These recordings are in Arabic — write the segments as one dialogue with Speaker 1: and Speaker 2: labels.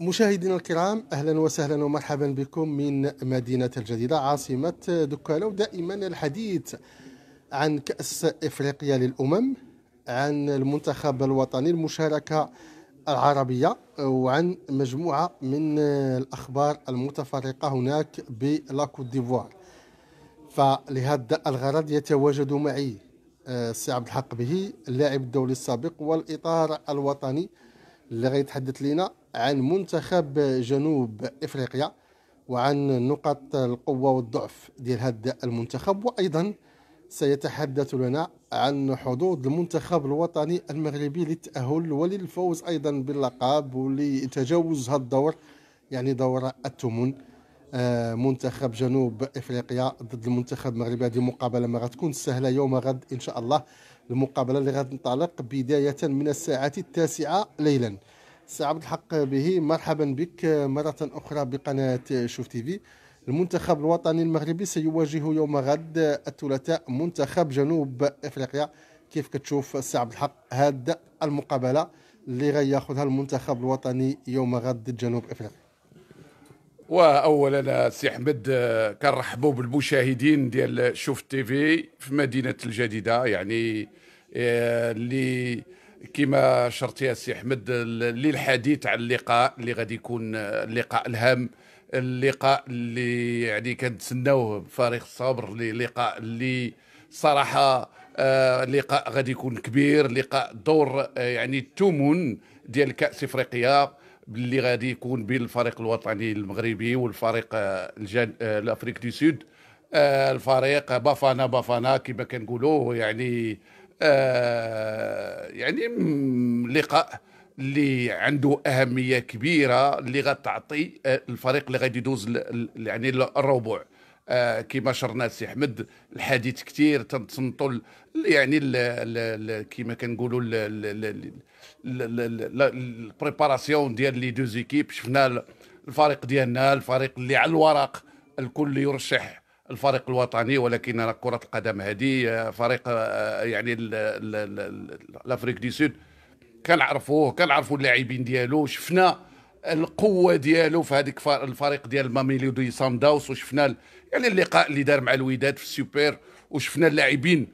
Speaker 1: مشاهدينا الكرام اهلا وسهلا ومرحبا بكم من مدينه الجديده عاصمه دكاله ودائما الحديث عن كاس افريقيا للامم عن المنتخب الوطني المشاركه العربيه وعن مجموعه من الاخبار المتفرقه هناك بلاكو ديفوار فلهذا الغرض يتواجد معي السي آه، عبد الحق به اللاعب الدولي السابق والاطار الوطني اللي غيتحدث لنا عن منتخب جنوب افريقيا وعن نقاط القوه والضعف ديال هذا المنتخب وايضا سيتحدث لنا عن حظوظ المنتخب الوطني المغربي للتاهل وللفوز ايضا باللقب ولتجاوز هذا الدور يعني دور الثمن آه، منتخب جنوب افريقيا ضد المنتخب المغربي هذه المقابله ما غتكون سهله يوم غد ان شاء الله المقابله اللي غتنطلق بدايه من الساعه التاسعه ليلا سي عبد الحق به مرحبا بك مرة أخرى بقناة شوف تي في المنتخب الوطني المغربي سيواجه يوم غد الثلاثاء منتخب جنوب افريقيا كيف كتشوف السي عبد الحق هاد المقابله اللي غياخذها المنتخب الوطني يوم غد جنوب افريقيا
Speaker 2: واولا سي احمد كنرحبوا بالمشاهدين ديال شوف تي في في مدينه الجديده يعني آه، اللي كما شرتي يا سي احمد للحديث عن اللقاء اللي غادي يكون اللقاء الهام اللقاء اللي يعني كنتسناوه بفارغ الصبر للقاء اللي صراحه آه لقاء غادي يكون كبير لقاء دور آه يعني التمن ديال كاس افريقيا اللي غادي يكون بين الفريق الوطني المغربي والفريق آه، الجن... الافريق آه، دي سود آه، الفريق بافانا بافانا كما كنقولوا يعني يعني لقاء اللي عنده اهميه كبيره اللي غتعطي الفريق اللي غادي يدوز يعني الربع كما شرنا سي احمد الحديث كثير تنصنتوا يعني كما كنقولوا البريباراسيون ديال لي دوز ايكيب شفنا الفريق ديالنا الفريق اللي على الورق الكل يرشح الفريق الوطني ولكن كره القدم هذه آه، فريق آه، يعني لافريك دي سود كنعرفوه كنعرفوا اللاعبين ديالو شفنا القوه ديالو في هذيك الفريق ديال ماميلودي دي داوس وشفنا يعني اللقاء اللي دار مع الوداد في السوبر وشفنا اللاعبين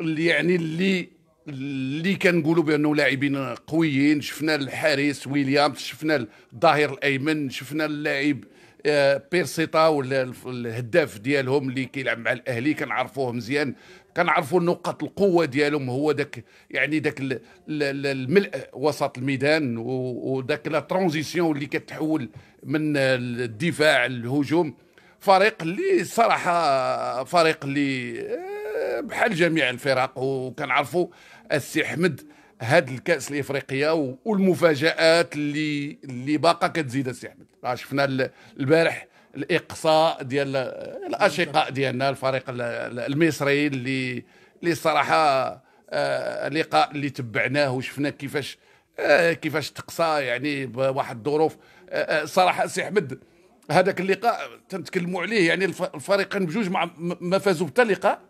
Speaker 2: اللي يعني اللي اللي كنقولوا بانه لاعبين قويين شفنا الحارس ويليامز شفنا الظهير الايمن شفنا اللاعب آه، بيرسيطا ولا الهداف ديالهم اللي كيلعب مع الاهلي كنعرفوه مزيان كنعرفوا نقط القوه ديالهم هو داك يعني داك الملء وسط الميدان وداك لا ترانزيسيون اللي كتحول من الدفاع للهجوم فريق اللي صراحه فريق اللي آه، بحال جميع الفرق وكنعرفوا السي احمد هاد الكاس الافريقيه والمفاجات اللي اللي باقا كتزيد السي احمد راه شفنا البارح الاقصاء ديال الاشقاء ديالنا الفريق المصري اللي اللي الصراحه آه، لقاء اللي تبعناه وشفنا كيفاش آه، كيفاش تقصى يعني بواحد الظروف آه، صراحه سي احمد هذاك اللقاء تنتكلموا عليه يعني الفريقين بجوج ما فازوا حتى لقاء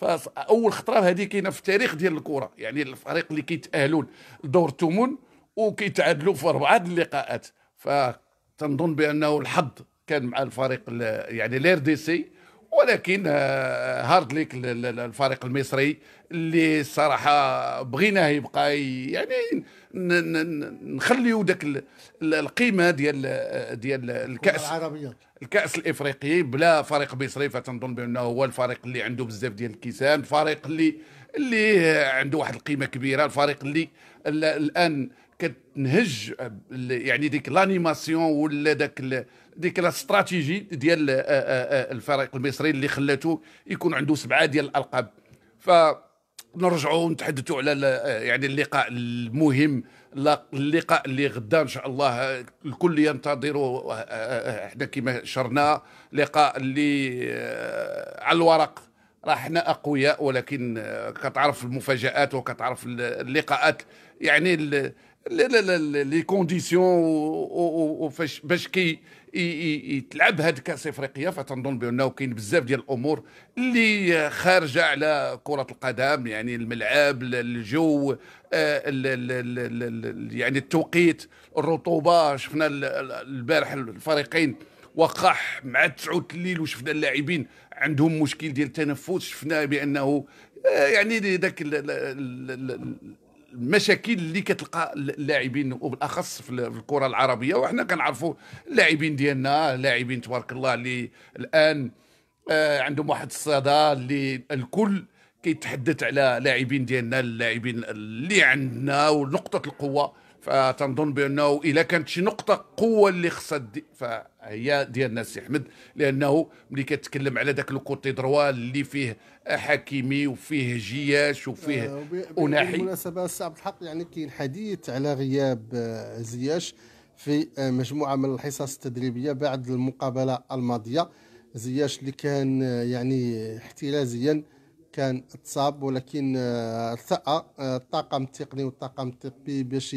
Speaker 2: فاول خطره هذه كاينه في التاريخ ديال الكره يعني الفريق اللي كيتاهلوا لدور الثمن وكيتعادلوا في اربعه اللقاءات فتنظن بانه الحظ كان مع الفريق يعني لير دي سي ولكن آه، آه، هارد ليك الفريق المصري اللي الصراحه بغيناه يبقى يعني نخليو داك القيمه ديال آه، ديال الكاس العربيه الكاس الافريقي بلا فريق مصري فتنظن بانه هو الفريق اللي عنده بزاف ديال الكيسان الفريق اللي اللي عنده واحد القيمه كبيره الفريق اللي الان كتنهج يعني ديك لانيماسيون ولا داك ديك الاستراتيجي ديال آه، آه، آه، الفريق المصري اللي خلاته يكون عنده سبعه ديال الالقاب ف نرجعوا نتحدثوا على يعني اللقاء المهم اللقاء اللي غدا ان شاء الله الكل ينتظروا احنا كما شرنا لقاء اللي على الورق راه حنا اقوياء ولكن كتعرف المفاجات وكتعرف اللقاءات يعني لي كونديسيون وفاش باش يتلعب هاد كاس افريقيا فتنظن بانه كاين بزاف ديال الامور اللي خارجه على كره القدم يعني الملعب الجو آه، يعني التوقيت الرطوبه شفنا البارح الفريقين وقح مع تسعود الليل وشفنا اللاعبين عندهم مشكل ديال التنفس شفنا بانه آه، يعني ذاك المشاكل اللي كتلقى اللاعبين وبالاخص في الكره العربيه وحنا كنعرفوا اللاعبين ديالنا لاعبين تبارك الله اللي الان آه عندهم واحد الصدى اللي الكل كيتحدث على لاعبين ديالنا اللاعبين اللي عندنا ونقطه القوه فتنظن بانه الا كانت شي نقطه قوه اللي خصها هي ديال الناس احمد لانه ملي كتكلم على ذاك الكوتي دروا اللي فيه حكيمي وفيه جياش وفيه اناحي آه، بالمناسبه
Speaker 1: السي عبد الحق يعني كاين حديث على غياب آه، زياش في آه، مجموعه من الحصص التدريبيه بعد المقابله الماضيه زياش اللي كان يعني احترازيا كان تصاب ولكن ارتأى الطاقم التقني والطاقم الطبي باش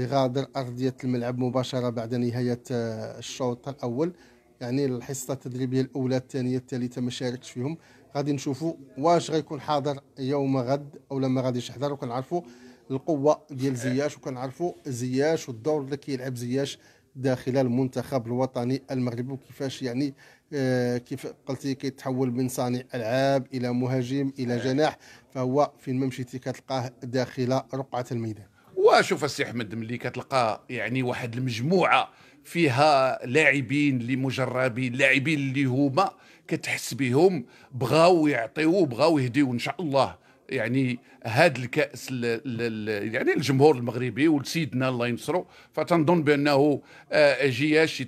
Speaker 1: يغادر أرضية الملعب مباشرة بعد نهاية آه، الشوط الأول يعني الحصة التدريبية الأولى الثانية الثالثة ما شاركش فيهم غادي نشوفوا واش غيكون حاضر يوم غد أو لما غاديش يحضر وكنعرفوا القوة ديال زياش وكنعرفوا زياش والدور اللي كيلعب زياش داخل المنتخب الوطني المغربي وكيفاش يعني آه، كيف قلتي كيتحول من صانع العاب الى مهاجم الى جناح فهو فين ما مشيتي كتلقاه
Speaker 2: داخل رقعه الميدان وشوف السي احمد ملي كتلقى يعني واحد المجموعه فيها لاعبين اللي مجربين لاعبين اللي هما كتحس بهم بغاو يعطيو بغاو يهديو ان شاء الله يعني هذا الكاس يعني الجمهور المغربي ولسيدنا الله ينصرو فتنظن بانه آه، جياش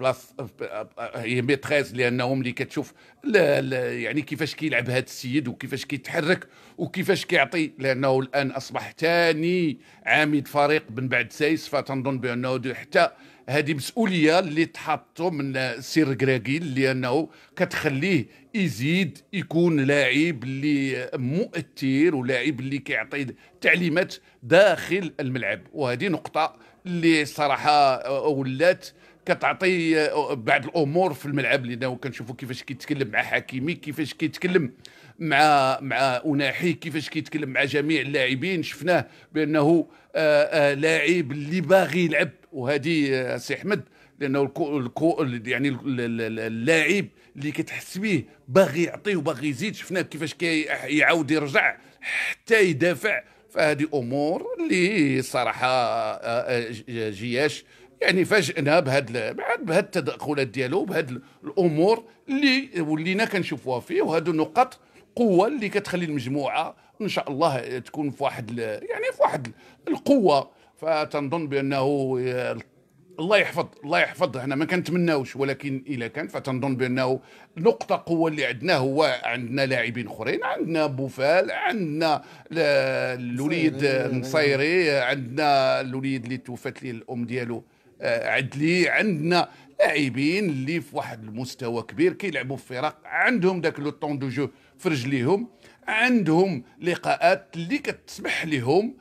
Speaker 2: بلاص أه، أه، هي ميتريز لانهم اللي كتشوف لا لا يعني كيفاش كيلعب هذا السيد وكيفاش كيتحرك وكيفاش كيعطي لانه الان اصبح ثاني عامد فريق من بعد سايس فتنظن بانه حتى هذه مسؤوليه اللي تحطوا من سير كراكيل لانه كتخليه يزيد يكون لاعب اللي مؤثر ولاعب اللي كيعطي تعليمات داخل الملعب وهذه نقطه اللي صراحه أه، ولات كتعطي بعض الامور في الملعب لانه كنشوفوا كيفاش كيتكلم مع حكيمي كيفاش كيتكلم مع مع اناحي كيفاش كيتكلم مع جميع اللاعبين شفناه بانه آه، آه، لاعب اللي باغي يلعب وهذه آه، سي احمد لانه الكو الكو يعني اللاعب اللي كتحس به باغي يعطي وباغي يزيد شفناه كيفاش كيعاود يرجع حتى يدافع فهذه امور اللي صراحه جياش يعني فاجئنا بهاد بهاد التدخلات ديالو بهاد الامور اللي ولينا كنشوفوها فيه وهادو نقط قوه اللي كتخلي المجموعه ان شاء الله تكون في واحد يعني في واحد القوه فتنظن بانه الله يحفظ الله يحفظ احنا ما كنتمناوش ولكن الا كان فتنظن بانه نقطة قوة اللي عندنا هو عندنا لاعبين اخرين عندنا بوفال عندنا الوليد النصيري أيوة. عندنا الوليد اللي توفات ليه الام ديالو عدلي عندنا لاعبين اللي في واحد المستوى كبير كيلعبوا في فرق عندهم داك لو طون دو جو في رجليهم عندهم لقاءات اللي كتسمح لهم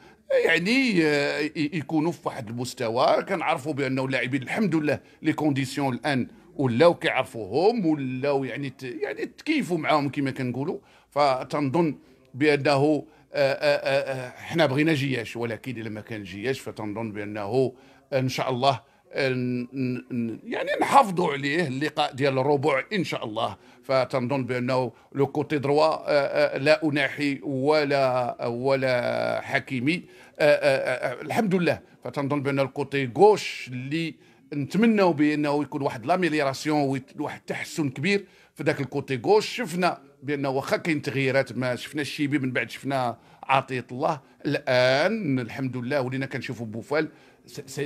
Speaker 2: يعني آه، يكونوا في واحد المستوى كنعرفوا بانه اللاعبين الحمد لله لي كونديسيون الان ولاو كيعرفوهم ولاو يعني ت... يعني تكيفوا معاهم كما كنقولوا فتنظن بانه آه، آه، حنا بغينا جياش ولكن الا ما كان جياش فتنظن بانه ان شاء الله يعني نحافظوا عليه اللقاء ديال الربع ان شاء الله فتنظن بانه لو كوتي دروا آه، آه، لا اناحي ولا ولا حكيمي آه، الحمد لله فتنظن بان الكوتي غوش اللي نتمنوا بانه يكون واحد لاميليراسيون واحد التحسن كبير في ذاك الكوتي غوش شفنا بانه واخا كاين تغييرات ما شفنا الشيبي من بعد شفنا عطيه الله الان الحمد لله ولينا كنشوفوا بوفال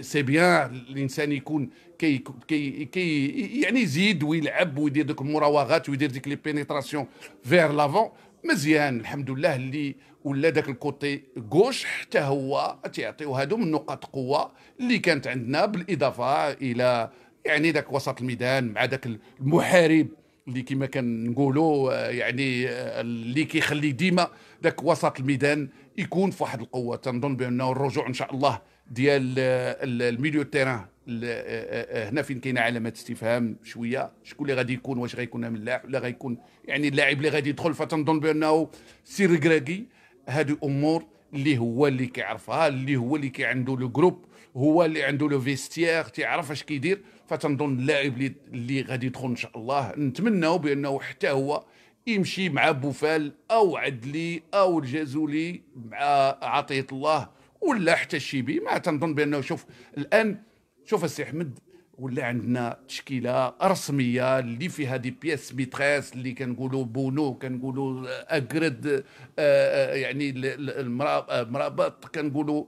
Speaker 2: سي بيان الانسان يكون كي كي كي يعني يزيد ويلعب ويدير ديك المراوغات ويدير ديك لي بينيتراسيون فير لافون مزيان الحمد لله اللي ولا داك الكوتي غوش حتى هو تيعطيو هادو من نقاط قوه اللي كانت عندنا بالاضافه الى يعني داك وسط الميدان مع داك المحارب اللي كما كنقولوا يعني اللي كيخلي ديما داك وسط الميدان يكون في واحد القوه تنظن بانه الرجوع ان شاء الله ديال آه، الميليو تيران آه، آه، هنا فين كاينه علامات استفهام شويه شكون اللي غادي يكون واش غيكون ملاح ولا غيكون يعني اللاعب اللي غادي يدخل فتنظن بانه سير كراكي هذه امور اللي هو اللي كيعرفها اللي هو اللي كي عنده لو جروب هو اللي عنده لو فيستيير تيعرف اش كيدير فتنظن اللاعب اللي اللي غادي يدخل ان شاء الله نتمناو بانه حتى هو يمشي مع بوفال او عدلي او الجازولي مع عطيه الله ولا حتى الشيبي ما تنظن بانه شوف الان شوف السي احمد ولا عندنا تشكيله رسميه اللي فيها دي بياس ميتريس اللي كنقولوا بونو كنقولوا اكرد آه، آه، يعني المرابط آه، كنقولوا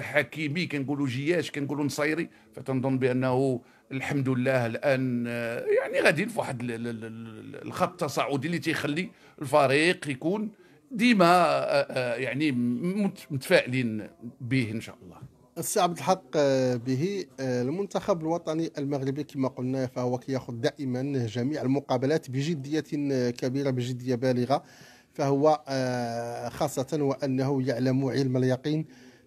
Speaker 2: حكيمي كنقولوا جياش كنقولوا نصيري فتنظن بانه الحمد لله الان يعني غاديين في واحد الخط التصاعدي اللي تيخلي الفريق يكون ديما آه، آه، يعني متفائلين به ان شاء الله
Speaker 1: السي عبد الحق آه، به المنتخب الوطني المغربي كما قلنا فهو كياخذ دائما جميع المقابلات بجديه كبيره بجديه بالغه فهو خاصه وانه يعلم علم اليقين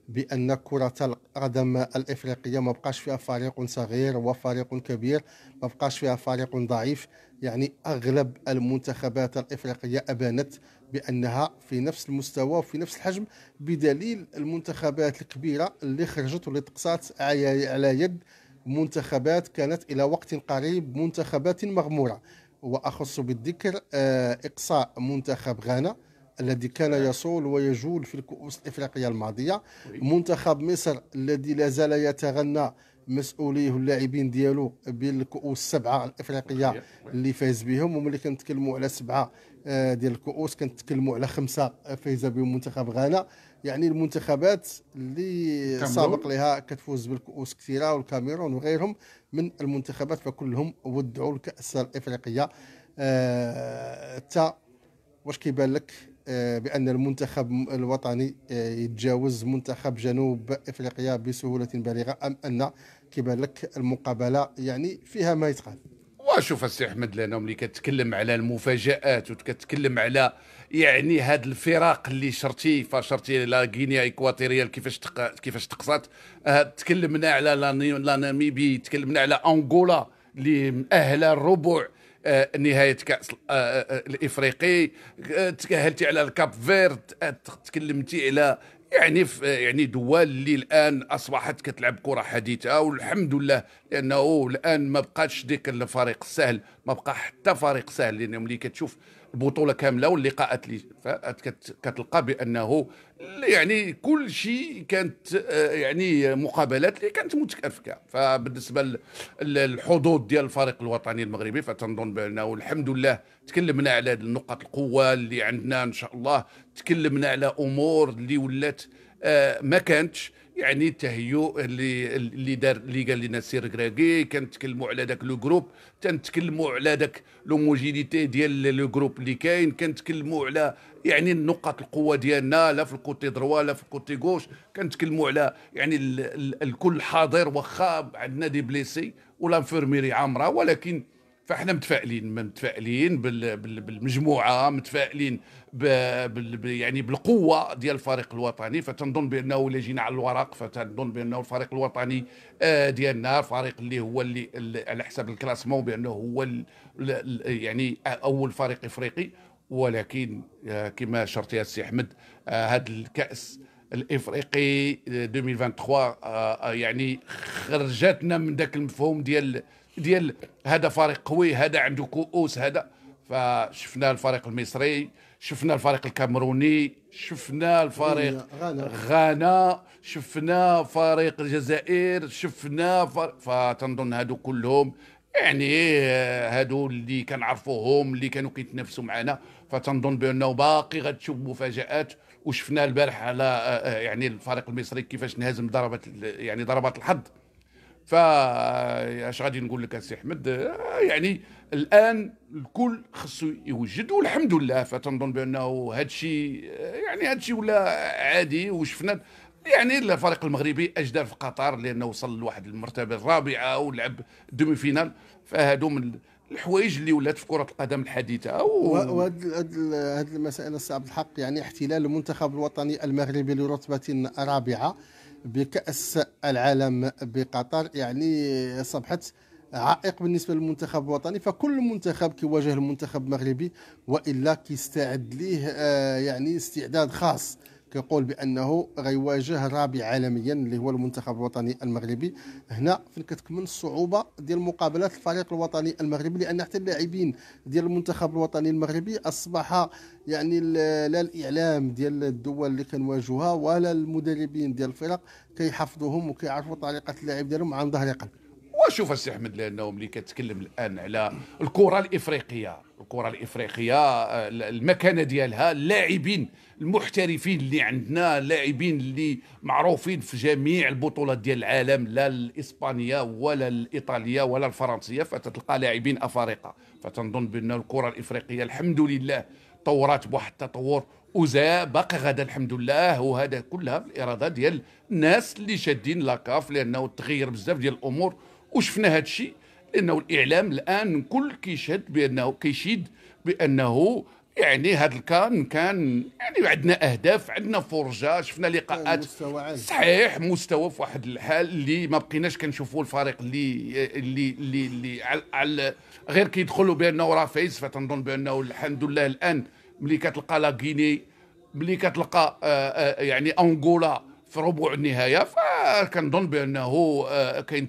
Speaker 1: بان كره القدم الافريقيه ما بقاش فيها فريق صغير وفريق كبير ما بقاش فيها فريق ضعيف يعني أغلب المنتخبات الإفريقية أبانت بأنها في نفس المستوى وفي نفس الحجم بدليل المنتخبات الكبيرة اللي خرجت واللي تقصات على يد منتخبات كانت إلى وقت قريب منتخبات مغمورة وأخص بالذكر آه، إقصاء منتخب غانا الذي كان يصول ويجول في الكؤوس الإفريقية الماضية منتخب مصر الذي لا زال يتغنى مسؤوليه واللاعبين ديالو بين الكؤوس السبعه الافريقيه اللي فاز بهم وملي كنتكلموا على سبعه آه، ديال الكؤوس كنتكلموا على خمسه آه، فايزه بهم منتخب غانا يعني المنتخبات اللي سابق لها كتفوز بالكؤوس كثيره والكاميرون وغيرهم من المنتخبات فكلهم ودعوا الكاس الافريقيه حتى آه، واش كيبان لك آه، بأن المنتخب الوطني آه، يتجاوز منتخب جنوب إفريقيا بسهولة بالغة أم أن كيبان لك المقابلة يعني فيها ما يتقال
Speaker 2: وشوف السي احمد لانه ملي كتكلم على المفاجات وكتكلم على يعني هذا الفراق اللي شرتي فشرتي لا غينيا ايكواتوريال كيفاش تق... كيفاش تقصات آه تكلمنا على لا ناميبي تكلمنا على انغولا اللي مأهله الربع آه، نهايه كاس آه، آه، الافريقي تكهلتي على الكاب فيرد تكلمتي على يعني يعني دول اللي الان اصبحت كتلعب كره حديثه والحمد لله لانه الان ما بقاش ديك الفريق السهل ما بقى حتى فريق سهل لان ملي كتشوف البطوله كامله واللقاءات اللي كتلقى بانه يعني كل شيء كانت آه، يعني مقابلات اللي كانت متكافئه فبالنسبه للحظوظ ديال الفريق الوطني المغربي فتنظن بانه الحمد لله تكلمنا على نقاط القوه اللي عندنا ان شاء الله تكلمنا على امور اللي ولات آه، ما كانتش يعني التهيؤ اللي اللي دار اللي قال لنا السير كراكي كنتكلموا على داك لو جروب تنتكلموا على داك لوموجينيتي ديال لو جروب اللي كاين كنتكلموا على يعني نقط القوه ديالنا لا في الكوتي دروا لا في الكوتي غوش كنتكلموا على يعني الكل حاضر واخا عندنا دي بليسي ولا عامره ولكن فاحنا متفائلين متفائلين بالمجموعه متفائلين يعني بالقوه ديال الفريق الوطني فتنظن بانه الا جينا على الورق فتنظن بانه الفريق الوطني آه، ديالنا الفريق اللي هو اللي على حساب الكلاسمون بانه هو يعني اول فريق افريقي ولكن آه، كما شرط يا سي احمد هذا آه، الكاس الافريقي 2023 يعني خرجتنا من ذاك المفهوم ديال ديال هذا فريق قوي هذا عنده كؤوس هذا فشفنا الفريق المصري شفنا الفريق الكاميروني شفنا الفريق غانا شفنا فريق الجزائر شفنا فريق فتنظن هادو كلهم يعني هادو اللي كنعرفوهم اللي كانوا كيتنافسوا معنا فتنظن بانه باقي غتشوف مفاجات وشفنا البارح على آه، آه، يعني الفريق المصري كيفاش نهزم ضربات يعني ضربات الحظ فاش غادي نقول لك السي احمد آه، يعني الان الكل خصو يوجد والحمد لله فتنظن بانه هذا الشيء آه، يعني هذا الشيء ولا عادي وشفنا يعني الفريق المغربي اجدر في قطر لانه وصل لواحد المرتبه الرابعه ولعب دومي فينال فهادو من الحوايج اللي ولات في كره القدم الحديثه و...
Speaker 1: وهذه المسائل الصعب الحق يعني احتلال المنتخب الوطني المغربي لرتبه رابعه بكأس العالم بقطر يعني أصبحت عائق بالنسبة للمنتخب الوطني فكل منتخب كيواجه المنتخب المغربي وإلا كيستعد ليه آه، يعني استعداد خاص كيقول بانه غيواجه رابع عالميا اللي هو المنتخب الوطني المغربي هنا فين كتكمن الصعوبه ديال مقابله الفريق الوطني المغربي لان حتى اللاعبين ديال المنتخب الوطني المغربي اصبح يعني لا الاعلام ديال الدول اللي كنواجهها ولا المدربين ديال الفرق كيحفظوهم وكيعرفوا طريقه اللعب ديالهم عن ظهر قلب
Speaker 2: وشوف السي احمد لانه ملي كتكلم الان على الكره الافريقيه الكره الافريقيه آه، المكانه ديالها اللاعبين المحترفين اللي عندنا اللاعبين اللي معروفين في جميع البطولات ديال العالم لا الاسبانيه ولا الايطاليه ولا الفرنسيه فتتلقى لاعبين افارقه فتنظن بان الكره الافريقيه الحمد لله طورات بواحد التطور وزا باقي غدا الحمد لله وهذا كلها الاراده ديال الناس اللي شادين لاكاف لانه تغير بزاف ديال الامور وشفنا هذا الشيء لانه الاعلام الان الكل كيشهد بانه كيشيد بانه يعني هذا الكان كان يعني عندنا اهداف عندنا فرجه شفنا لقاءات مستوى صحيح مستوى في واحد الحال اللي ما بقيناش كنشوفوا الفريق اللي اللي اللي, اللي على, على غير كيدخلوا بانه راه فايز فتنظن بانه الحمد لله الان ملي كتلقى لا غيني ملي كتلقى آه، آه، يعني انغولا في ربع النهايه فكنظن بانه آه، كاين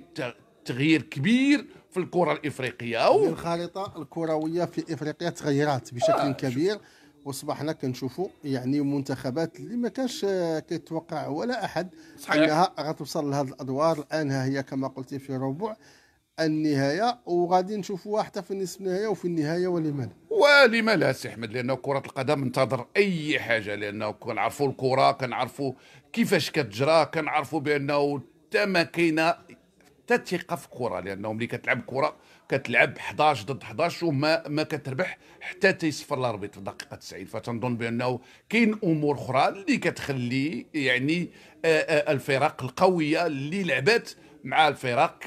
Speaker 2: تغيير كبير في الكره الافريقيه او
Speaker 1: الخارطه الكرويه في افريقيا تغيرات بشكل آه كبير واصبحنا كنشوفوا يعني منتخبات اللي ما كانش كيتوقع ولا احد انها غتوصل لهذه الادوار الان ها هي كما قلتي في ربع النهايه وغادي نشوفوها حتى في نصف النهايه وفي النهايه ولما لا
Speaker 2: ولما لا سي احمد لانه كره القدم انتظر اي حاجه لانه كنعرفوا الكره كنعرفوا كيفاش كتجرى كنعرفوا بانه تما كاينه حتى الثقه في الكره لانه ملي كتلعب كره كتلعب 11 ضد 11 وما ما كتربح حتى تيصفر الاربيتر دقيقه 90 فتنظن بانه كاين امور اخرى اللي كتخلي يعني آه، آه، الفرق القويه اللي لعبات مع الفرق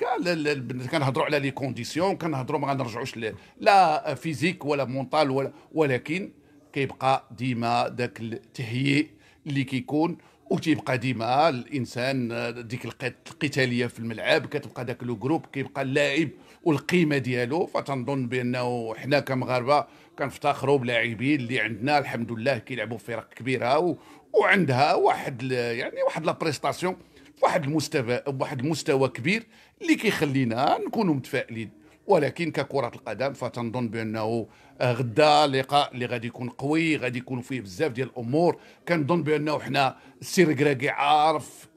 Speaker 2: كنهضروا على لي كونديسيون كنهضروا ما غنرجعوش لا فيزيك ولا مونطال ولا ولكن كيبقى ديما ذاك التهيئ اللي كيكون وتيبقى ديما الانسان ديك القتاليه في الملعب كتبقى داك لو جروب كيبقى اللاعب والقيمه ديالو فتنظن بانه حنا كمغاربه كنفتخروا بلاعبين اللي عندنا الحمد لله كيلعبوا في فرق كبيره و... وعندها واحد ل... يعني واحد لا بريستاسيون واحد المستوى واحد المستوى كبير اللي كيخلينا نكونوا متفائلين ولكن ككره القدم فتنظن بانه غدا لقاء اللي غادي يكون قوي غادي يكون فيه بزاف ديال الامور كنظن بانه حنا السير كراكي عارف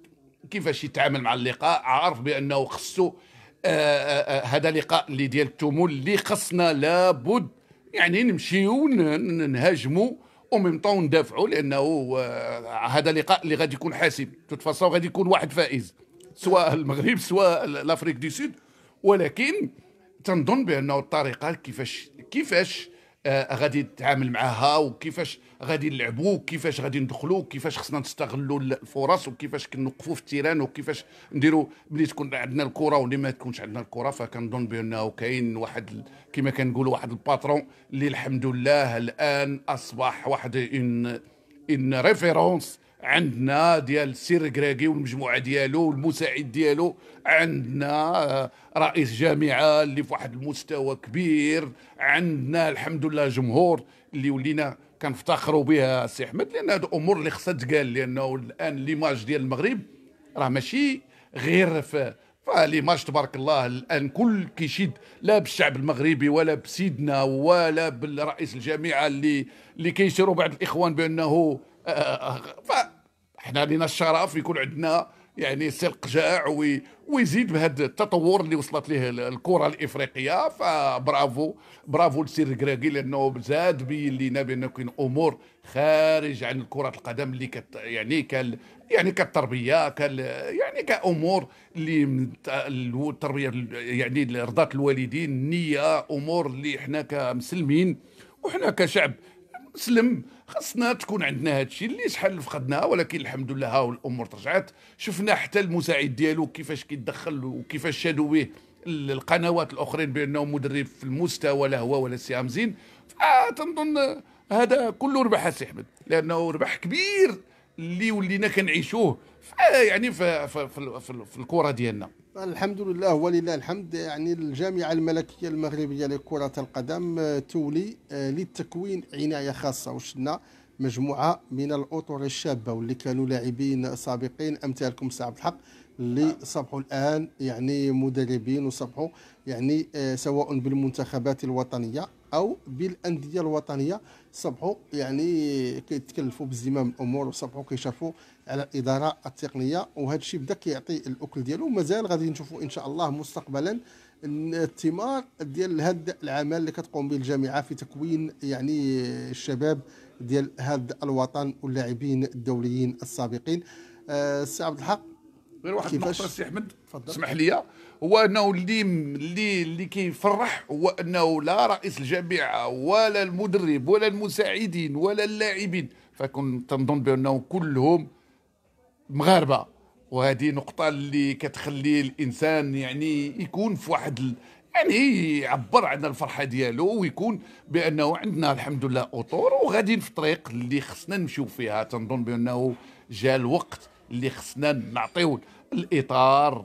Speaker 2: كيفاش يتعامل مع اللقاء عارف بانه خصو آه، آه، آه، هذا لقاء اللي ديال التمول اللي خصنا لابد يعني نمشيو نهاجمو وميم طون ندافعوا لانه هذا لقاء اللي غادي يكون حاسم تتفصل غادي يكون واحد فائز سواء المغرب سواء لافريك دي سود ولكن تنظن بانه الطريقه كيفاش كيفاش آه غادي تتعامل معها وكيفاش غادي نلعبوا وكيفاش غادي ندخلوا وكيفاش خصنا نستغلوا الفرص وكيفاش كنوقفوا في التيران وكيفاش نديروا ملي تكون عندنا الكره واللي ما تكونش عندنا الكره فكنظن بانه كاين واحد كما كنقولوا واحد الباترون اللي الحمد لله الان اصبح واحد ان ان ريفيرونس عندنا ديال السير كراكي والمجموعه ديالو والمساعد ديالو عندنا آه، رئيس جامعه اللي في واحد المستوى كبير عندنا الحمد لله جمهور اللي ولينا كنفتخروا بها سي احمد لان هذه امور اللي خصها تقال لانه الان ليماج ديال المغرب راه ماشي غير في فليماج تبارك الله الان كل كيشد لا بالشعب المغربي ولا بسيدنا ولا بالرئيس الجامعه اللي اللي كيشيروا بعض الاخوان بانه فاحنا لنا الشرف يكون عندنا يعني سرق جاع ويزيد بهذا التطور اللي وصلت ليه الكره الافريقيه فبرافو برافو لسير الكراكي لانه زاد بين لينا بان كاين امور خارج عن كره القدم اللي كت يعني كال يعني كالتربيه كال يعني كامور اللي التربيه يعني رضات الوالدين النيه امور اللي حنا كمسلمين وحنا كشعب سلم خاصنا تكون عندنا هادشي اللي شحال فقدناها ولكن الحمد لله ها الامور ترجعت شفنا حتى المساعد ديالو كيفاش كيتدخل وكيفاش شادو به القنوات الاخرين بانه مدرب في المستوى لا هو ولا السي امزين فتنظن هذا كله ربح السي احمد لانه ربح كبير اللي ولينا كنعيشوه يعني في, في, في, في الكره ديالنا
Speaker 1: الحمد لله ولله الحمد يعني الجامعة الملكية المغربية لكرة القدم آه، تولي آه، للتكوين عناية خاصة وشنا مجموعة من الأطر الشابة واللي كانوا لاعبين سابقين أمثالكم صعب الحق اللي نعم. صبحوا الآن يعني مدربين وصبحوا يعني آه، سواء بالمنتخبات الوطنية أو بالأندية الوطنية صبحوا يعني كيتكلفوا بزمام الأمور وصبحوا كيشرفوا على الاداره التقنيه وهذا الشيء بدا كيعطي الاكل ديالو ومازال غادي نشوفوا ان شاء الله مستقبلا الثمار ديال هذا العمل اللي كتقوم به الجامعه في تكوين يعني الشباب ديال هذا الوطن واللاعبين الدوليين السابقين السي آه، سي عبد الحق غير واحد النقطه سي احمد اسمح لي
Speaker 2: هو انه اللي اللي اللي كيفرح هو انه لا رئيس الجامعه ولا المدرب ولا المساعدين ولا اللاعبين فكنت تنظن بانه كلهم مغاربه وهذه نقطه اللي كتخلي الانسان يعني يكون في واحد يعني يعبر عن الفرحه ديالو ويكون بانه عندنا الحمد لله اطور وغاديين في الطريق اللي خصنا نمشيو فيها تنظن بانه جا الوقت اللي خصنا نعطيو الاطار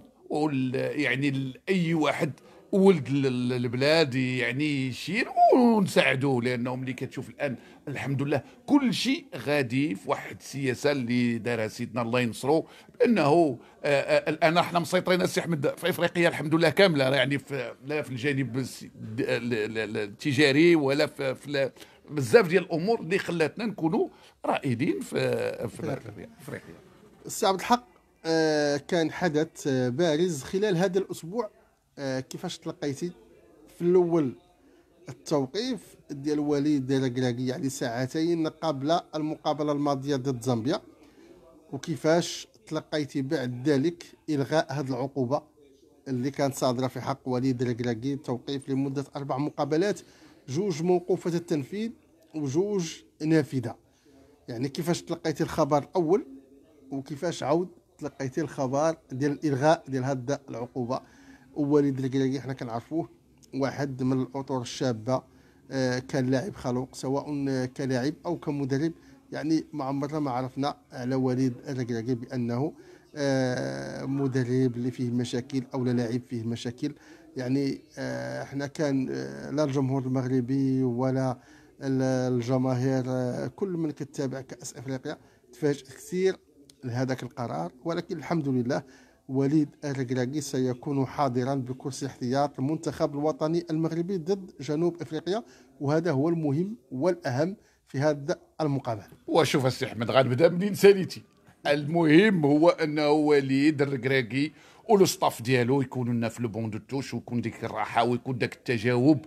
Speaker 2: يعني اي واحد ولد البلاد يعني يشير ونساعدوه لانه ملي كتشوف الان الحمد لله كل شيء غادي في واحد السياسه اللي دارها سيدنا الله ينصرو بانه آه، آه، الان احنا مسيطرين السي احمد في افريقيا الحمد لله كامله يعني في لا في الجانب التجاري ولا في, في بزاف ديال الامور اللي خلاتنا نكونوا رائدين في في طيب. افريقيا
Speaker 1: السي عبد الحق آه، كان حدث بارز خلال هذا الاسبوع كيفاش تلقيتي في الاول التوقيف ديال وليد دراكراكي يعني ساعتين قبل المقابله الماضيه ضد زامبيا وكيفاش تلقيتي بعد ذلك الغاء هذه العقوبه اللي كانت صادره في حق وليد الكراكي التوقيف لمده اربع مقابلات جوج موقوفه التنفيذ وجوج نافذه يعني كيفاش تلقيتي الخبر الاول وكيفاش عاود تلقيتي الخبر ديال الالغاء ديال هذه العقوبه وليد الكراكي حنا كنعرفوه واحد من الاطر الشابه آه، كان لاعب خلوق سواء آه، كلاعب او كمدرب يعني ما عمرنا ما عرفنا على وليد الركراكي بانه آه، مدرب اللي فيه مشاكل او لاعب فيه مشاكل يعني احنا كان لا الجمهور المغربي ولا الجماهير كل من كتابع كاس افريقيا تفاجئ كثير لهذاك القرار ولكن الحمد لله وليد الركراكي سيكون حاضرا بكرسي احتياط المنتخب الوطني المغربي ضد جنوب افريقيا وهذا هو المهم
Speaker 2: والاهم في هذا المقابله وشوف السي احمد غنبدا منين ساليتي المهم هو انه وليد الركراكي والستاف ديالو يكونوا لنا في لو دو توش ويكون ديك الراحه ويكون داك التجاوب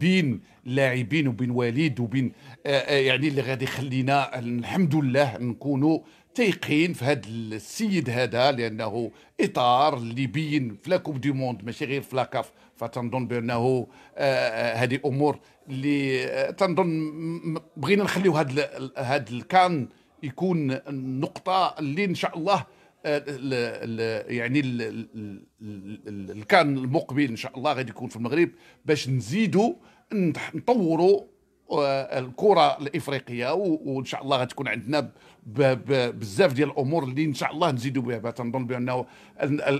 Speaker 2: بين اللاعبين وبين وليد وبين آآ آه، آآ آه، يعني اللي غادي يخلينا الحمد لله نكونوا تيقين في هذا السيد هذا لانه اطار اللي بين في لاكوب دي موند ماشي غير في لاكاف فتنظن بانه آه، آه، هذه امور اللي آه، تنظن بغينا نخليو هذا هذا الكان يكون النقطه اللي ان شاء الله يعني الكان المقبل ان شاء الله غادي يكون في المغرب باش نزيدوا نطوروا الكره الافريقيه وان شاء الله غتكون عندنا بزاف ديال الامور اللي ان شاء الله نزيدوا بها تنظن بانه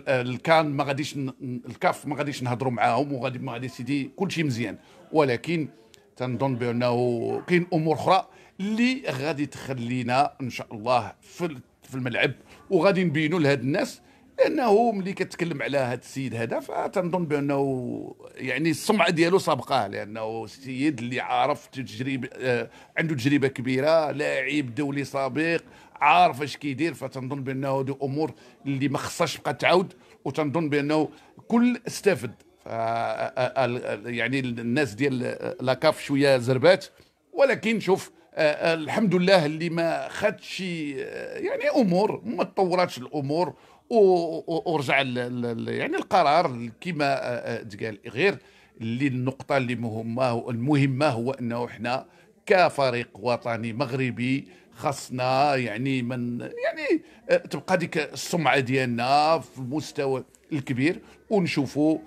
Speaker 2: الكان ما غاديش الكاف ما غاديش نهضروا معاهم وغادي ما غادي سيدي كل شيء مزيان ولكن تنظن بانه كاين امور اخرى اللي غادي تخلينا ان شاء الله في في الملعب وغادي نبينوا لهاد الناس لانه ملي كتكلم على هذا السيد هذا فتنظن بانه يعني السمعه ديالو سابقاه لانه سيد اللي عارف تجريب آه، عنده تجربه كبيره لاعب دولي سابق عارف اش كيدير فتنظن بانه هذو امور اللي ما خصهاش تبقى تعاود وتنظن بانه كل استفد آه، آه، يعني الناس ديال لاكاف شويه زربات ولكن شوف الحمد لله اللي ما خدش يعني امور ما تطوراتش الامور ورجع يعني القرار كما آه، آه، تقال غير اللي النقطه اللي مهمه المهمه هو انه احنا كفريق وطني مغربي خاصنا يعني من يعني آه، تبقى ديك السمعه ديالنا في المستوى الكبير ونشوفوا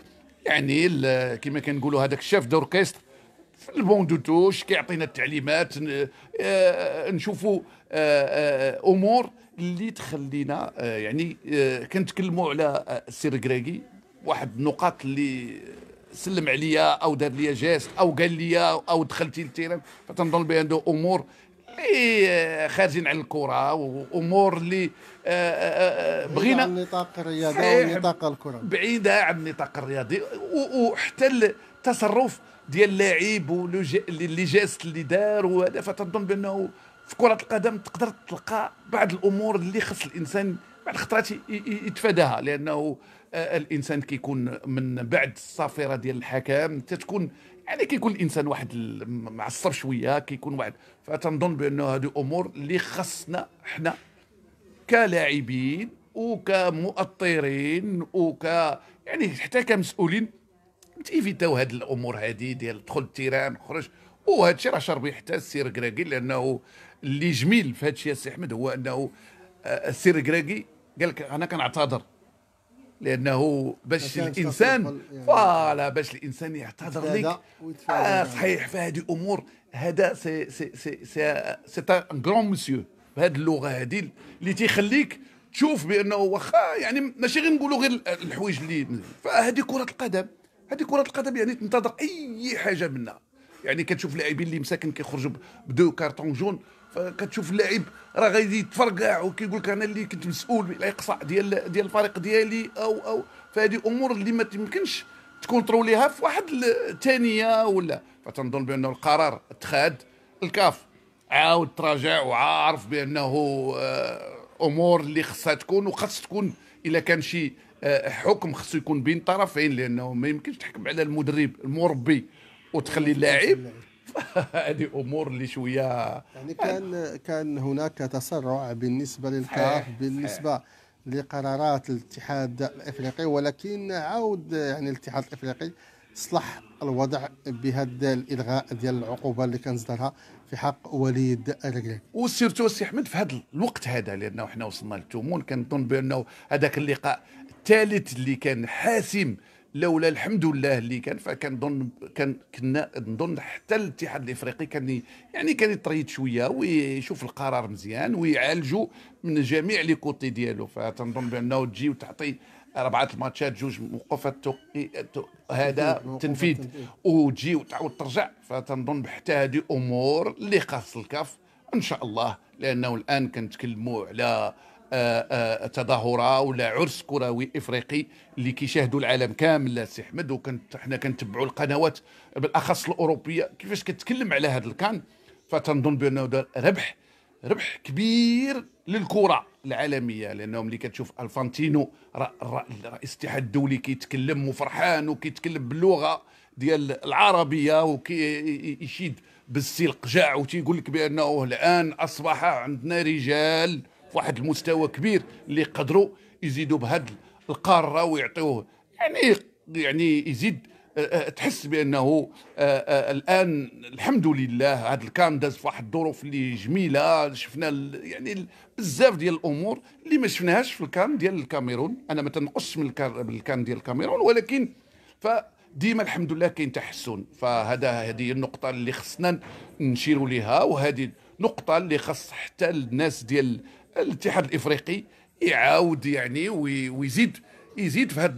Speaker 2: يعني كما كنقولوا هذاك الشيف دوركستر في البون توش كيعطينا التعليمات نشوفوا آه، آه، امور اللي تخلينا آه، يعني كنتكلموا على السير كريغي واحد النقاط اللي سلم عليا او دار لي جيست او قال لي او دخلتي للتيران فتنظن بانه امور اللي خارجين على الكره وامور اللي بغينا عن نطاق الرياضه ونطاق الكره بعيده عن النطاق الرياضي وحتى التصرف ديال اللاعب اللي جيست اللي دار وهذا فتنظن بانه في كره القدم تقدر تلقى بعض الامور اللي خص الانسان بعد خطرات يتفاداها لانه آه، الانسان كيكون من بعد الصافره ديال الحكام تتكون يعني كيكون الانسان واحد معصب شويه كيكون واحد فتنظن بانه هذه امور اللي خصنا حنا كلاعبين وكمؤطرين وك يعني حتى كمسؤولين تيفيتاو هاد الامور هادي ديال دخل التيران خرج وهذا الشيء راه شربي حتى السير كراكي لانه اللي جميل في هذا الشيء سي احمد هو انه آه، السير كراكي قال لك انا كنعتذر لانه باش الانسان يعني. فوالا باش الانسان يعتذر لك آه صحيح في هذه امور هذا سي سي سي سي سي ان كرون مسيو بهذه اللغه هذه اللي تيخليك تشوف بانه واخا يعني ماشي غير نقولوا غير الحوايج اللي فهذه كره القدم هذه كره القدم يعني تنتظر اي حاجه منها يعني كتشوف لاعبين اللي مساكن كيخرجوا بدو كارتون جون فكتشوف اللاعب راه غادي يتفرقع وكيقول لك انا اللي كنت مسؤول بالاقصاء ديال ديال الفريق ديالي او او فهذه امور اللي ما تكون تكونتروليها في واحد الثانيه ولا فتنظن بانه القرار اتخذ الكاف عاود تراجع وعارف بانه آه، امور اللي خصها تكون وخص تكون الا كان شي آه، حكم خصو يكون بين طرفين لانه ما يمكنش تحكم على المدرب المربي وتخلي اللاعب هذه امور
Speaker 1: اللي شويه يعني كان كان هناك تسرع بالنسبه للكاف بالنسبه لقرارات الاتحاد الافريقي ولكن عود يعني الاتحاد الافريقي صلح الوضع بهذا الالغاء ديال العقوبه اللي كان صدرها
Speaker 2: في حق وليد الركراك وسيرتو سي احمد في هذا الوقت هذا لانه حنا وصلنا للتمون كنظن بانه هذاك اللقاء الثالث اللي كان حاسم لولا الحمد لله اللي كان فكنظن كان كنا نظن حتى الاتحاد الافريقي كان يعني كان يطريد شويه ويشوف القرار مزيان ويعالجوا من جميع لي كوتي ديالو فتنظن بانه تجي وتعطي اربعه الماتشات جوج موقفات هذا تنفيذ وتجي وتعاود ترجع فتنظن حتى هذه امور اللي خاص الكاف ان شاء الله لانه الان كنتكلموا على تظاهره ولا عرس كروي افريقي اللي كيشاهدوا العالم كامل السي احمد وكنت حنا كنتبعوا القنوات بالاخص الاوروبيه كيفاش كتكلم على هذا الكان فتنظن بانه ربح ربح كبير للكره العالميه لانهم اللي كتشوف الفانتينو رئيس الاتحاد الدولي كيتكلم وفرحان وكيتكلم باللغه ديال العربيه وكيشيد بالسلق جاع وتيقول لك بانه الان اصبح عندنا رجال واحد المستوى كبير اللي قدروا يزيدوا بهذا القاره ويعطيوه يعني يعني يزيد آه، آه، تحس بانه آه، الان الحمد لله هذا الكان داز في واحد الظروف اللي جميله شفنا يعني بزاف ديال الامور اللي ما شفناهاش في الكان ديال الكاميرون انا ما تنقصش من الكان ديال الكاميرون ولكن فديما الحمد لله كاين تحسن فهذا هذه النقطه اللي خصنا نشيروا لها وهذه نقطة اللي خص حتى الناس ديال الاتحاد الافريقي يعاود يعني ويزيد يزيد في هاد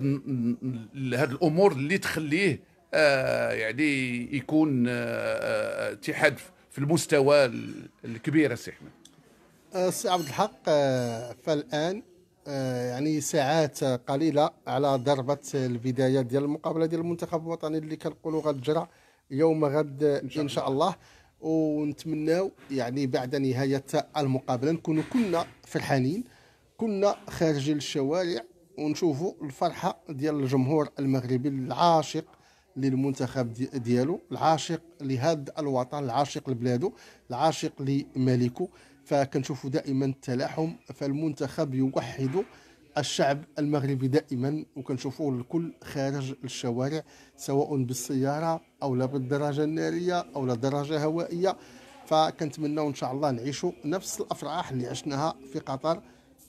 Speaker 2: هاد الامور اللي تخليه آه، يعني يكون آه، آه، اتحاد في المستوى الكبير السي احمد
Speaker 1: سي عبد الحق فالان يعني ساعات قليله على ضربه البدايه ديال المقابله ديال المنتخب الوطني اللي كنقولوا غتجرى يوم غد ان شاء الله, إن شاء الله. ونتمناو يعني بعد نهايه المقابله نكونوا كنا فرحانين كنا خارجين الشوارع ونشوفوا الفرحه ديال الجمهور المغربي العاشق للمنتخب ديالو العاشق لهذا الوطن العاشق لبلادو العاشق لملكو فكنشوفوا دائما التلاحم فالمنتخب يوحد الشعب المغربي دائما وكنشوفوه الكل خارج الشوارع سواء بالسياره او لا بالدراجه الناريه او لا دراجه هوائيه فكنتمناو ان شاء الله نعيشوا نفس الافراح اللي عشناها في قطر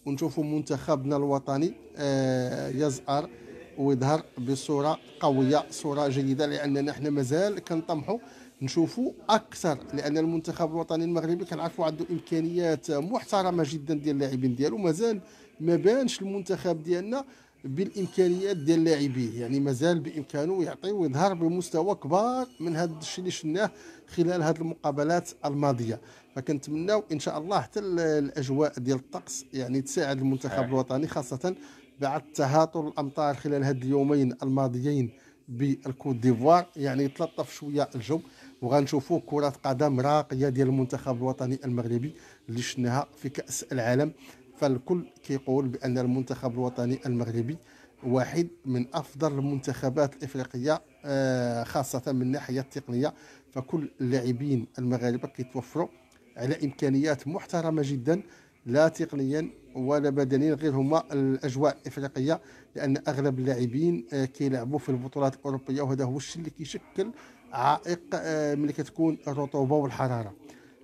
Speaker 1: ونشوفوا منتخبنا الوطني آه، يزأر ويظهر بصوره قويه صوره جيده لاننا احنا مازال كنطمحوا نشوفوا اكثر لان المنتخب الوطني المغربي كنعرفوا عنده امكانيات محترمه جدا ديال اللاعبين ديالو مازال ما بانش المنتخب ديالنا بالامكانيات ديال لاعبيه يعني مازال بامكانه يعطي ويظهر بمستوى كبار من هذا الشيء اللي شفناه خلال هذه المقابلات الماضيه فكنتمناو ان شاء الله حتى الاجواء ديال الطقس يعني تساعد المنتخب الوطني خاصه بعد تهاطل الامطار خلال هذه اليومين الماضيين بالكوت ديفوار يعني تلطف شويه الجو وغنشوفوا كره قدم راقيه ديال المنتخب الوطني المغربي اللي شفناها في كاس العالم فالكل كيقول بأن المنتخب الوطني المغربي واحد من أفضل المنتخبات الإفريقية آه، خاصة من الناحية التقنية فكل اللاعبين المغاربة كيتوفروا على إمكانيات محترمة جدا لا تقنيا ولا بدنيا غير هما الاجواء الافريقيه لان اغلب اللاعبين آه، كيلعبوا في البطولات الاوروبيه وهذا هو الشيء اللي كيشكل عائق آه، ملي كتكون الرطوبه والحراره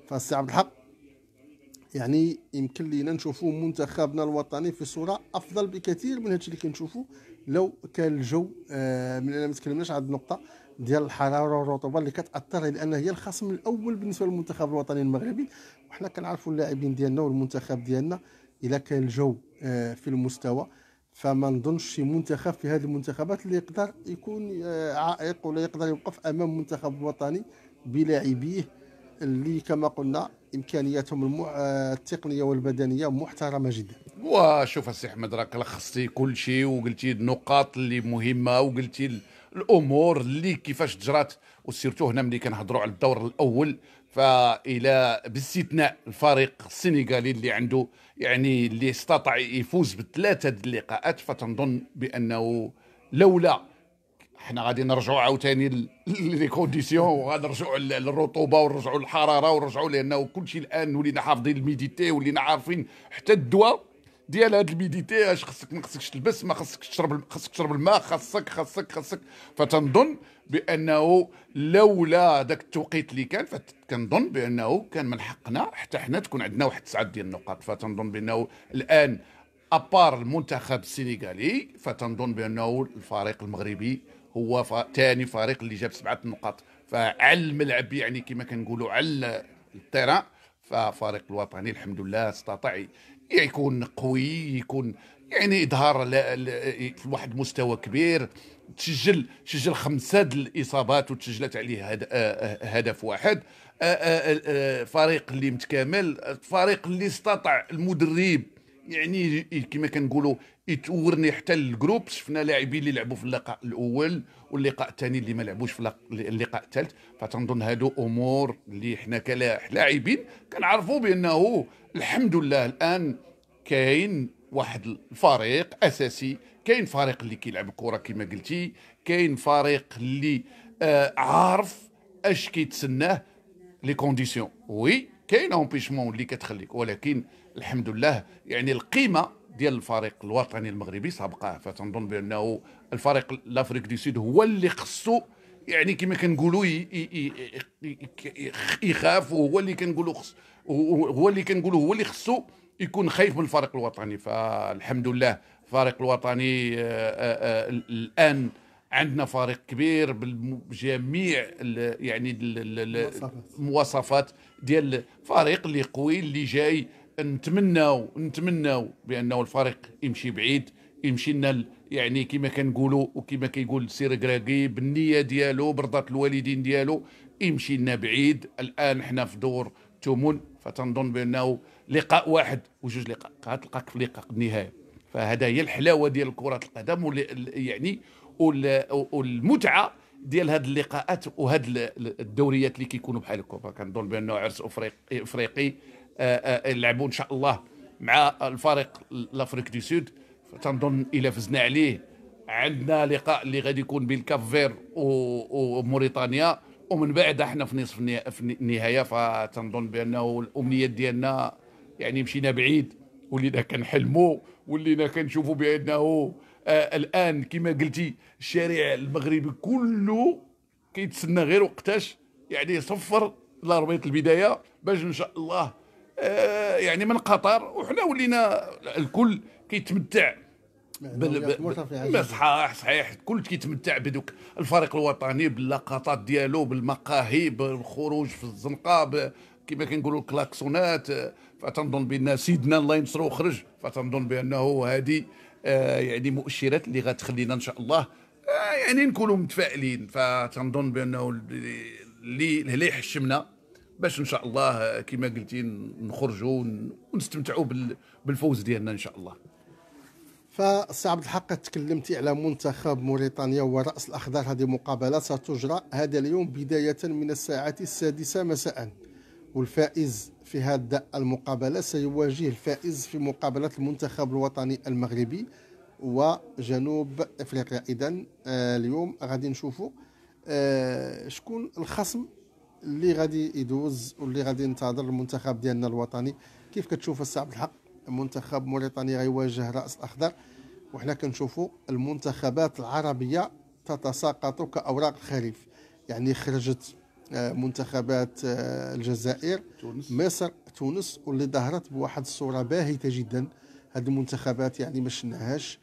Speaker 1: فالسي عبد الحق يعني يمكن لينا نشوفوا منتخبنا الوطني في صوره افضل بكثير من هادشي اللي كنشوفوا لو كان الجو آه، من انا ما تكلمناش على النقطه ديال الحراره والرطوبه اللي كتاثر لان هي الخصم الاول بالنسبه للمنتخب الوطني المغربي وحنا كنعرفوا اللاعبين ديالنا والمنتخب ديالنا الا كان الجو آه، في المستوى فما نظنش شي منتخب في هذه المنتخبات اللي يقدر يكون آه، عائق ولا يقدر يوقف امام المنتخب الوطني بلاعبيه اللي كما قلنا امكانياتهم آه، التقنيه والبدنيه محترمه جدا
Speaker 2: وشوف السي احمد راك لخصتي كل شيء وقلتي النقاط اللي مهمه وقلتي الامور اللي كيفاش جرات وسيرتو هنا ملي كنهضروا على الدور الاول فالى باستثناء الفريق السنغالي اللي عنده يعني اللي استطاع يفوز بثلاثه اللقاءات فتنظن بانه لولا حنا غادي نرجعوا عاوتاني لي كونديسيون نرجعوا للرطوبه ونرجعوا للحراره ونرجعوا لانه كلشي الان ولينا حافظين الميديتي ولينا عارفين حتى الدواء ديال هاد الميديتي اش خصك ما خصكش تلبس ما خصكش تشرب خصك تشرب الماء خصك خصك خصك فتنظن بانه لولا ذاك التوقيت اللي كان فكنظن بانه كان من حقنا حتى حنا تكون عندنا واحد تسعه ديال النقاط فتنظن بانه الان ابار المنتخب السنغالي فتنظن بانه الفريق المغربي هو ثاني فريق اللي جاب سبعه نقاط فعلى الملعب يعني كما كنقولوا على التيران ففريق الوطني الحمد لله استطاع يكون قوي يكون يعني اظهار في واحد المستوى كبير تسجل سجل خمسه الاصابات وتسجلت عليه آه، آه، هدف واحد آه، فريق اللي متكامل فريق اللي استطاع المدرب يعني كما كنقولوا يتورني حتى الجروب شفنا لاعبين اللي لعبوا في اللقاء الاول واللقاء الثاني اللي ما لعبوش في اللقاء الثالث فتنظن هادو امور اللي حنا كلاعبين كنعرفوا بانه الحمد لله الان كاين واحد الفريق اساسي كاين فريق اللي كيلعب كره كما قلتي كاين فريق اللي آه عارف اش كيتسناه لي كونديسيون وي كاين امبيشمون اللي كتخليك ولكن الحمد لله يعني القيمه ديال الفريق الوطني المغربي سابقه فتنظن بانه الفريق لافريك دي سيد هو اللي خصو يعني كما كنقولوا يخاف وهو اللي كنقولوا هو اللي كنقولوا هو اللي خصو يكون خايف من الفريق الوطني فالحمد لله الفريق الوطني آه، آه، آه، الان عندنا فريق كبير بجميع يعني المواصفات ديال الفريق اللي قوي اللي جاي نتمناو نتمناو بانه الفريق يمشي بعيد يمشي لنا يعني كما كنقولوا وكما كيقول سير كراكي بالنيه ديالو برضات الوالدين ديالو يمشي لنا بعيد الان حنا في دور ثمن فتنظن بانه لقاء واحد وجوج لقاء غتلقاك في لقاء النهايه فهذا هي الحلاوه ديال كره القدم يعني والمتعه ديال هاد اللقاءات وهاد الدوريات اللي كيكونوا بحال هكا فكنظن بانه عرس افريقي افريقي يلعبوا آه، آه، ان شاء الله مع الفريق لافريك دي سود تنظن الى فزنا عليه عندنا لقاء اللي غادي يكون بين كاب فير وموريتانيا ومن بعد احنا في نصف النهايه فتنظن بانه الامنيات ديالنا يعني مشينا بعيد ولينا كنحلموا ولينا كنشوفوا بانه آه، الان كما قلتي الشارع المغربي كله كيتسنى غير وقتاش يعني صفر لربيط البدايه باش ان شاء الله آه، يعني من قطر وحنا ولينا الكل كيتمتع صحيح صحيح كل كيتمتع بدوك الفريق الوطني باللقطات ديالو بالمقاهي بالخروج في الزنقه كما كنقولوا الكلاكسونات فتنظن بان سيدنا الله ينصرو خرج فتنظن بانه هذه آه، يعني مؤشرات اللي غتخلينا ان شاء الله آه، يعني نكونوا متفائلين فتنظن بانه اللي اللي يحشمنا باش ان شاء الله آه، كما قلتي نخرجوا ونستمتعوا بالفوز ديالنا ان شاء الله
Speaker 1: فسي عبد الحق تكلمتي على منتخب موريتانيا وراس الاخضر هذه مقابله ستجرى هذا اليوم بدايه من الساعه السادسه مساء والفائز في هذا المقابله سيواجه الفائز في مقابله المنتخب الوطني المغربي وجنوب افريقيا اذا آه، اليوم غادي نشوفوا آه، شكون الخصم اللي غادي يدوز واللي غادي ينتظر المنتخب ديالنا الوطني كيف كتشوف الصعب الحق منتخب موريتانيا غيواجه راس الاخضر وحنا كنشوفوا المنتخبات العربيه تتساقط كاوراق الخريف يعني خرجت آه، منتخبات آه، الجزائر تونس. مصر تونس واللي ظهرت بواحد الصوره باهته جدا هذه المنتخبات يعني ما شناهاش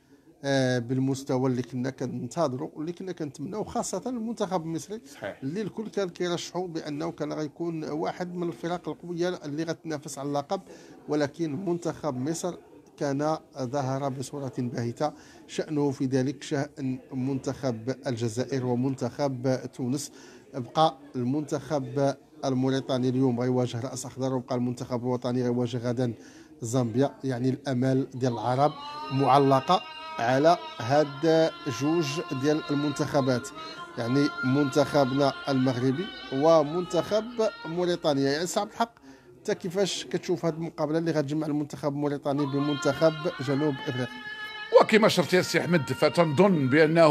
Speaker 1: آه، بالمستوى اللي كنا كننتظروا واللي كنا كنتمناو خاصه المنتخب المصري صحيح. اللي الكل كان كيرشحوا بانه كان غيكون واحد من الفرق القويه اللي غتنافس على اللقب ولكن منتخب مصر كان ظهر بصورة باهتة شأنه في ذلك شأن منتخب الجزائر ومنتخب تونس بقى المنتخب الموريتاني اليوم غيواجه رأس أخضر وبقى المنتخب الوطني غيواجه غدا زامبيا يعني الأمال ديال العرب معلقة على هاد جوج ديال المنتخبات يعني منتخبنا المغربي ومنتخب موريتانيا يعني صعب الحق انت كيفاش كتشوف هاد المقابله اللي غتجمع المنتخب الموريتاني بمنتخب جنوب
Speaker 2: افريقيا وكما يا سي احمد فتنظن بانه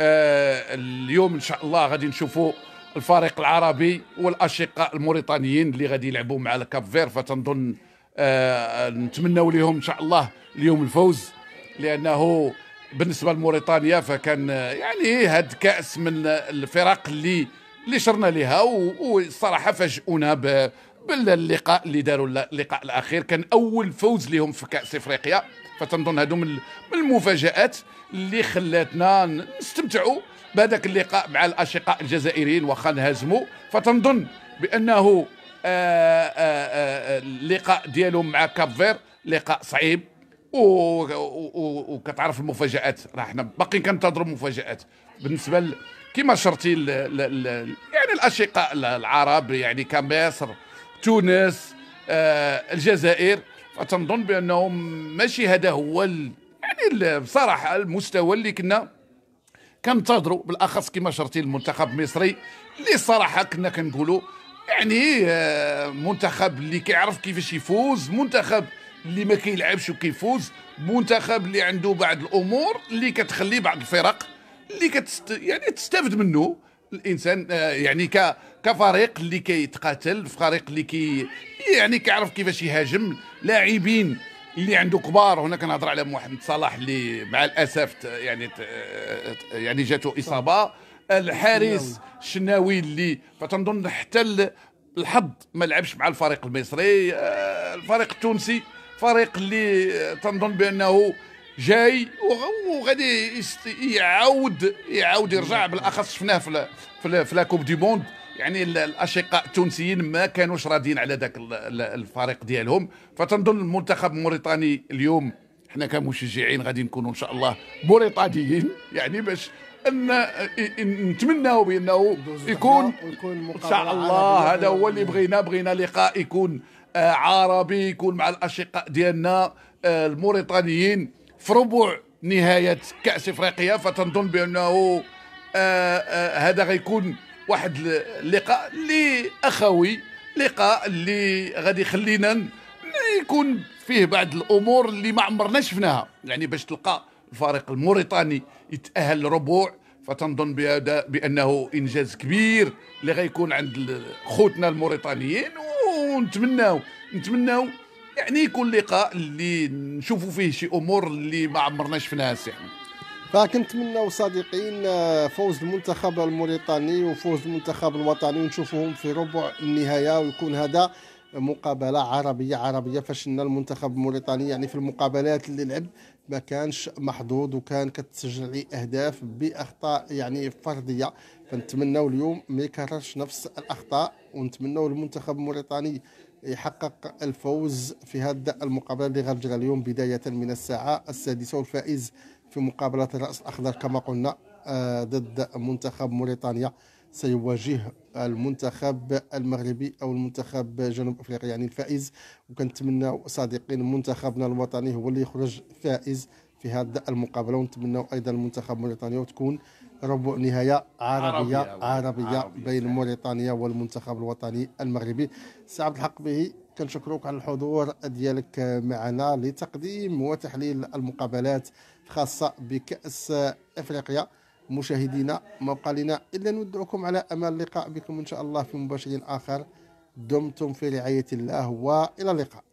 Speaker 2: آه اليوم ان شاء الله غادي نشوفوا الفريق العربي والاشقاء الموريتانيين اللي غادي يلعبوا مع الكاب فير فتنظن آه نتمنوا لهم ان شاء الله اليوم الفوز لانه بالنسبه لموريتانيا فكان يعني هاد كاس من الفرق اللي اللي شرنا لها والصراحه فاجئونا باللقاء اللي داروا اللقاء الاخير كان اول فوز لهم في كاس افريقيا فتنظن هادو من المفاجات اللي خلاتنا نستمتعوا بهذاك اللقاء مع الاشقاء الجزائريين واخا نهزموا فتنظن بانه آه، آه، آه، اللقاء ديالهم مع كابفير لقاء صعيب وكتعرف المفاجات راه حنا باقيين كنتظروا مفاجات بالنسبه ل... كما شرتي ل... ل... ل... يعني الاشقاء العرب يعني كمصر تونس آه الجزائر فتنظن بانه ماشي هذا هو ال... يعني بصراحه المستوى اللي كنا كنتظروا بالاخص كما شرتي المنتخب المصري اللي الصراحه كنا كنقولوا يعني آه منتخب اللي كيعرف كيفاش يفوز منتخب اللي ما كيلعبش وكيفوز منتخب اللي عنده بعض الامور اللي كتخلي بعض الفرق اللي كتست يعني تستافد منه الانسان آه، يعني ك كفريق اللي كيتقاتل فريق اللي كي يعني كيعرف كيفاش يهاجم لاعبين اللي عنده كبار هنا كنهضر على محمد صلاح اللي مع الاسف يعني يعني جاتو اصابه الحارس الشناوي اللي فتنظن حتى الحظ ما لعبش مع الفريق المصري آه، الفريق التونسي فريق اللي تنظن بانه جاي وغادي يعاود يعاود يرجع بالاخص شفناه في في لا كوب دي موند يعني الاشقاء التونسيين ما كانوش راضيين على ذاك الفريق ديالهم فتنظن المنتخب الموريتاني اليوم حنا كمشجعين غادي نكونوا ان شاء الله موريتانيين يعني باش ان نتمناو بانه يكون ان شاء الله هذا هو اللي بغينا بغينا لقاء يكون عربي يكون مع الاشقاء ديالنا آه، الموريتانيين في ربع نهايه كاس افريقيا فتنظن بانه آه، آه، هذا غيكون واحد اللقاء اللي اخوي لقاء اللي غادي يخلينا يكون فيه بعض الامور اللي ما عمرنا شفناها يعني باش تلقى الفريق الموريتاني يتاهل لربوع فتنظن بانه انجاز كبير اللي غيكون عند خوتنا الموريتانيين ونتمناو نتمناو يعني يكون لقاء اللي نشوفوا فيه شي امور اللي ما عمرنا شفناها سي احمد
Speaker 1: فكنتمناو صديقين آه، فوز المنتخب الموريتاني وفوز المنتخب الوطني ونشوفهم في ربع النهايه ويكون هذا مقابله عربيه عربيه فشلنا المنتخب الموريتاني يعني في المقابلات اللي لعب ما كانش محظوظ وكان كتسجل عليه اهداف باخطاء يعني فرديه فنتمناو اليوم ما يكررش نفس الاخطاء ونتمناو المنتخب الموريتاني يحقق الفوز في هذا المقابله اللي غتجرى اليوم بدايه من الساعه السادسه والفائز في مقابله الراس الاخضر كما قلنا آه، ضد منتخب موريتانيا سيواجه المنتخب المغربي او المنتخب جنوب افريقيا يعني الفائز وكنتمنى صادقين منتخبنا الوطني هو اللي يخرج فائز في هذا المقابله ونتمنى ايضا المنتخب موريتانيا وتكون ربع نهايه عربيه عربيه, عربية, عربية بين موريتانيا والمنتخب الوطني المغربي سي عبد الحق به كنشكروك على الحضور ديالك معنا لتقديم وتحليل المقابلات الخاصه بكاس افريقيا مشاهدينا ما لنا الا نودعكم على امل اللقاء بكم ان شاء الله في مباشر اخر دمتم في رعايه الله والى اللقاء